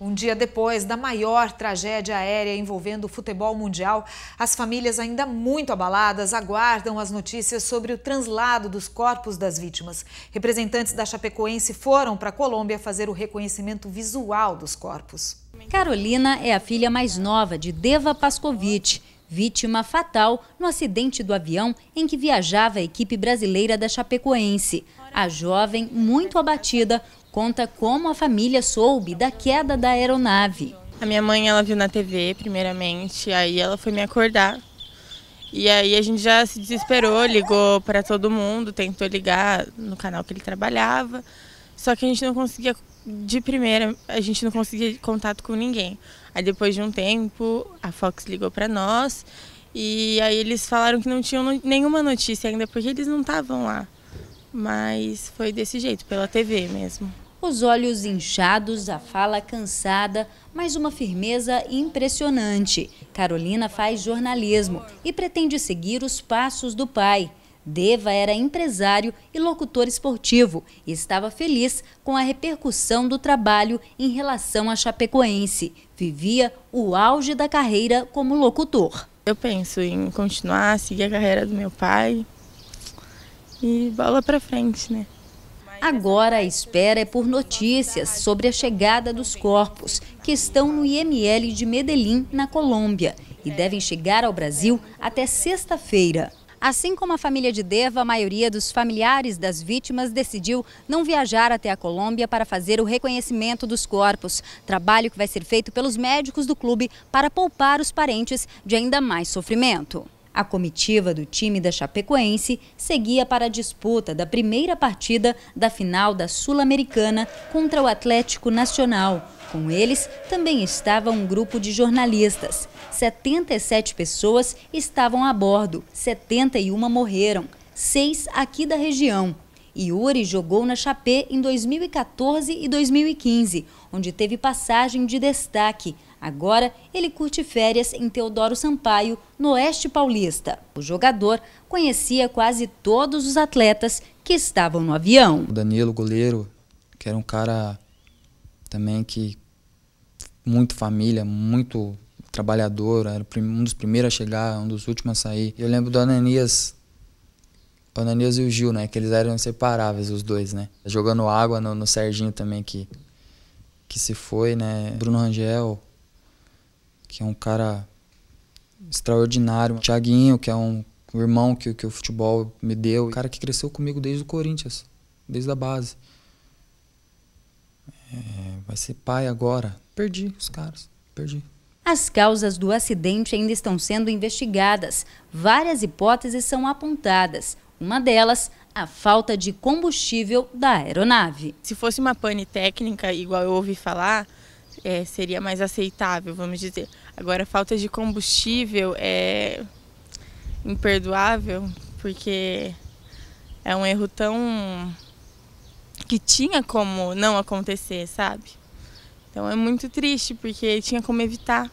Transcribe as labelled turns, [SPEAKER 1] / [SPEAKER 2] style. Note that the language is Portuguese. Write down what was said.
[SPEAKER 1] Um dia depois da maior tragédia aérea envolvendo o futebol mundial, as famílias ainda muito abaladas aguardam as notícias sobre o translado dos corpos das vítimas. Representantes da Chapecoense foram para a Colômbia fazer o reconhecimento visual dos corpos.
[SPEAKER 2] Carolina é a filha mais nova de Deva Pascovitch, vítima fatal no acidente do avião em que viajava a equipe brasileira da Chapecoense. A jovem, muito abatida, conta como a família soube da queda
[SPEAKER 3] da aeronave. A minha mãe ela viu na TV primeiramente, aí ela foi me acordar. E aí a gente já se desesperou, ligou para todo mundo, tentou ligar no canal que ele trabalhava. Só que a gente não conseguia de primeira, a gente não conseguia contato com ninguém. Aí depois de um tempo, a Fox ligou para nós e aí eles falaram que não tinham nenhuma notícia ainda porque eles não estavam lá. Mas foi desse jeito, pela TV mesmo.
[SPEAKER 2] Os olhos inchados, a fala cansada, mas uma firmeza impressionante. Carolina faz jornalismo e pretende seguir os passos do pai. Deva era empresário e locutor esportivo e estava feliz com a repercussão do trabalho em relação à
[SPEAKER 3] Chapecoense. Vivia o auge da carreira como locutor. Eu penso em continuar, seguir a carreira do meu pai e bola para frente,
[SPEAKER 2] né? Agora a espera é por notícias sobre a chegada dos corpos, que estão no IML de Medellín, na Colômbia, e devem chegar ao Brasil até sexta-feira. Assim como a família de Deva, a maioria dos familiares das vítimas decidiu não viajar até a Colômbia para fazer o reconhecimento dos corpos. Trabalho que vai ser feito pelos médicos do clube para poupar os parentes de ainda mais sofrimento. A comitiva do time da Chapecoense seguia para a disputa da primeira partida da final da Sul-Americana contra o Atlético Nacional. Com eles também estava um grupo de jornalistas. 77 pessoas estavam a bordo, 71 morreram, seis aqui da região. Yuri jogou na Chapé em 2014 e 2015, onde teve passagem de destaque. Agora, ele curte férias em Teodoro Sampaio, no Oeste Paulista. O jogador conhecia quase todos os atletas que estavam
[SPEAKER 1] no avião. O Danilo, goleiro, que era um cara também que muito família, muito trabalhador, era um dos primeiros a chegar, um dos últimos a sair. Eu lembro do Ananias o Ananias e o Gil, né? Que eles eram inseparáveis, os dois, né? Jogando água no, no Serginho também, que, que se foi, né? Bruno Rangel, que é um cara extraordinário. Tiaguinho, que é um irmão que, que o futebol me deu. Um cara que cresceu comigo desde o Corinthians, desde a base. É, vai ser pai agora. Perdi os caras, perdi.
[SPEAKER 2] As causas do acidente ainda estão sendo investigadas. Várias hipóteses são apontadas. Uma delas, a falta de
[SPEAKER 3] combustível da aeronave. Se fosse uma pane técnica, igual eu ouvi falar, é, seria mais aceitável, vamos dizer. Agora, falta de combustível é imperdoável, porque é um erro tão que tinha como não acontecer, sabe? Então é muito triste porque tinha como evitar.